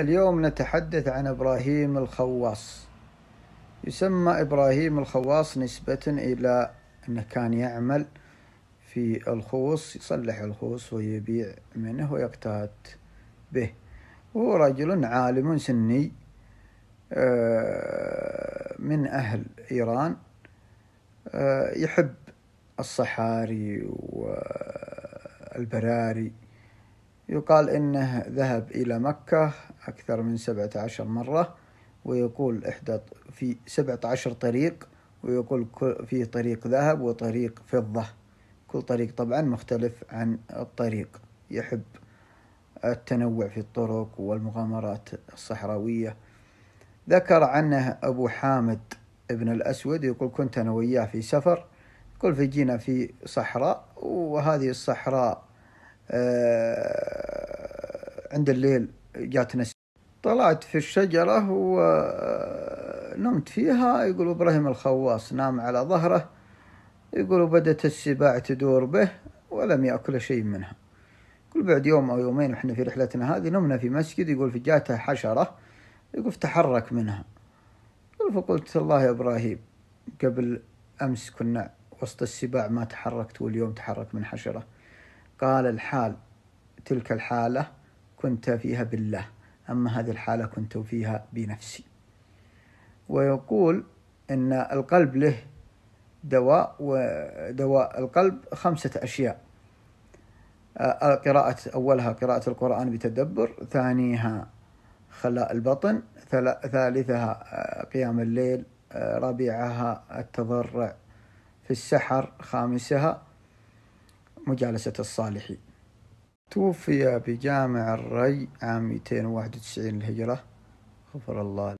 اليوم نتحدث عن إبراهيم الخواص يسمى إبراهيم الخواص نسبة إلى أنه كان يعمل في الخوص يصلح الخوص ويبيع منه ويقتات به وهو رجل عالم سني آه، من أهل إيران آه، يحب الصحاري والبراري يقال إنه ذهب إلى مكة أكثر من سبعة عشر مرة ويقول إحدى في سبعة عشر طريق ويقول في طريق ذهب وطريق فضة كل طريق طبعا مختلف عن الطريق يحب التنوع في الطرق والمغامرات الصحراوية ذكر عنه أبو حامد ابن الأسود يقول كنت أنا وياه في سفر كل فجينا في صحراء وهذه الصحراء آه، عند الليل جاتنا طلعت في الشجرة ونمت آه، فيها يقول إبراهيم الخواص نام على ظهره يقول بدأت السباع تدور به ولم يأكل شيء منها يقول بعد يوم أو يومين وإحنا في رحلتنا هذه نمنا في مسجد يقول في جاتها حشرة يقول تحرك منها يقول فقلت الله يا إبراهيم قبل أمس كنا وسط السباع ما تحركت واليوم تحرك من حشرة قال الحال تلك الحالة كنت فيها بالله أما هذه الحالة كنت فيها بنفسي ويقول أن القلب له دواء ودواء القلب خمسة أشياء آه، قراءة أولها قراءة القرآن بتدبر ثانيها خلاء البطن ثالثها آه، قيام الليل آه، رابعها التضرع في السحر خامسها مجالسة الصالحي توفي بجامع الري عام 291 الهجرة غفر الله